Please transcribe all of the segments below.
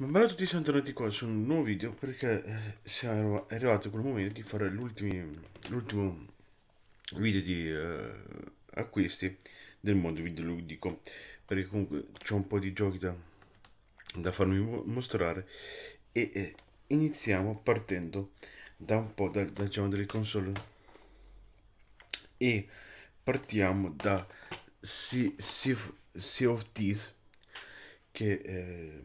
Benvenuti a tutti, sono tornati qua su un nuovo video perché eh, siamo, è arrivato quel momento di fare l'ultimo video di uh, acquisti del mondo videoludico perché comunque c'è un po' di giochi da, da farmi mostrare e eh, iniziamo partendo da un po' da, da diciamo, delle console e partiamo da Sea, sea, sea of Thieves che eh,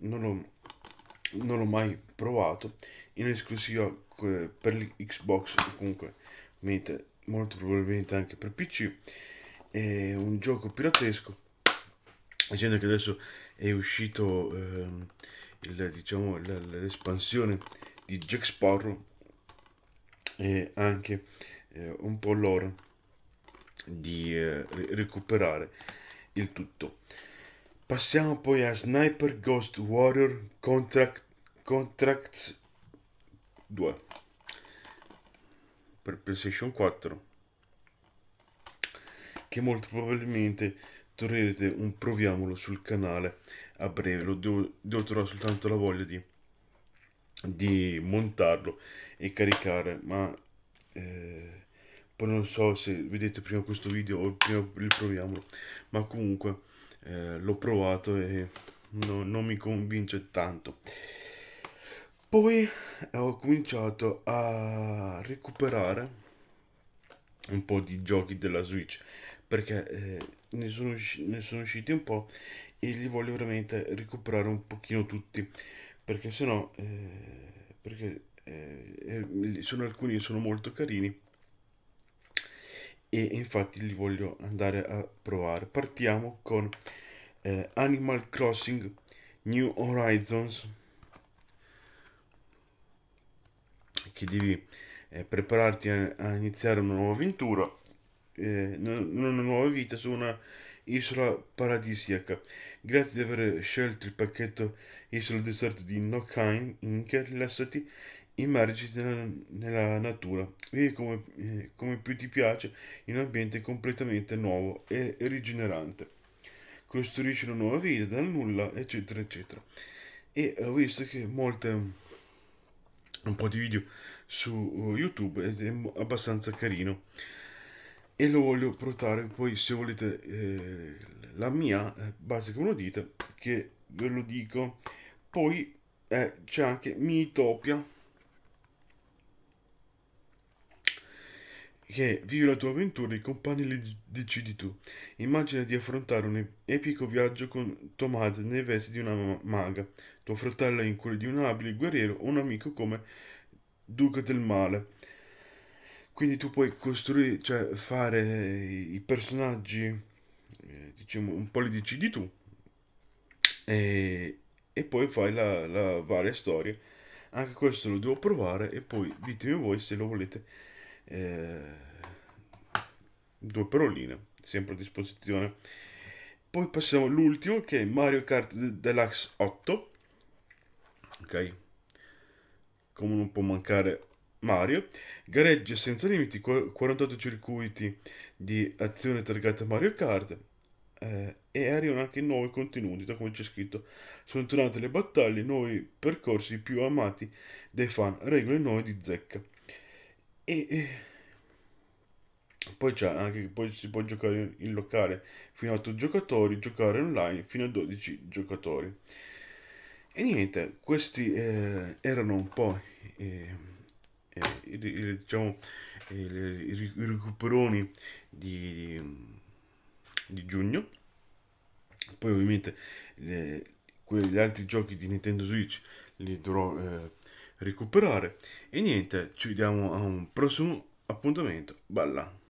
non l'ho, non l'ho mai provato in esclusiva per l'Xbox o comunque molto probabilmente anche per PC è un gioco piratesco dicendo che adesso è uscito ehm, il, diciamo, l'espansione di Jack Sparrow e anche eh, un po' l'ora di eh, recuperare il tutto Passiamo poi a Sniper Ghost Warrior Contract, Contracts 2 per PlayStation 4 che molto probabilmente troverete un proviamolo sul canale a breve lo devo, devo trovare soltanto la voglia di, di montarlo e caricare ma eh, poi non so se vedete prima questo video o prima il proviamolo ma comunque eh, l'ho provato e no, non mi convince tanto. Poi ho cominciato a recuperare un po' di giochi della Switch perché eh, ne, sono ne sono usciti un po' e li voglio veramente recuperare un pochino tutti perché sennò eh, perché eh, eh sono alcuni sono molto carini e infatti li voglio andare a provare. Partiamo con eh, Animal Crossing New Horizons che devi eh, prepararti a, a, iniziare una nuova avventura, eh, una, una nuova vita su una isola paradisiaca. Grazie di aver scelto il pacchetto Isola Deserto di Nokheim Inc. Rilassati Immergiti nella, natura, vivi come, eh, come, più ti piace in un ambiente completamente nuovo e rigenerante. Costruisci una nuova vita dal nulla, eccetera, eccetera. E eh, ho visto che molte, un po' di video su uh, YouTube ed è abbastanza carino. E lo voglio portare poi, se volete, eh, la mia, eh, base come lo dite, che ve lo dico. Poi eh, c'è anche Mitopia che vivi la tua avventura, i compagni li decidi tu. Immagina di affrontare un epico viaggio con Tomad nei vesti di una maga, tuo fratello in quelli di un abile guerriero o un amico come Duca del Male. Quindi tu puoi costruire, cioè fare i personaggi, eh, diciamo, un po' li decidi tu e, e poi fai la, la varia storia. Anche questo lo devo provare e poi ditemi voi se lo volete eh, due paroline sempre a disposizione poi passiamo all'ultimo che è Mario Kart Deluxe 8 ok come non può mancare Mario gareggia senza limiti 48 circuiti di azione targata Mario Kart eh, e arrivano anche nuovi contenuti, da come c'è scritto. Sono tornate le battaglie, nuovi percorsi più amati dei fan, regole nuove di zecca. E, e... Poi, anche, che poi si può giocare in locale fino a 8 giocatori, giocare online fino a 12 giocatori. E niente, questi eh, erano un po' eh, eh, i, i, diciamo, i recuperoni di, di, giugno. Poi ovviamente le, gli altri giochi di Nintendo Switch li dovrò eh, recuperare. E niente, ci vediamo a un prossimo appuntamento. Bella!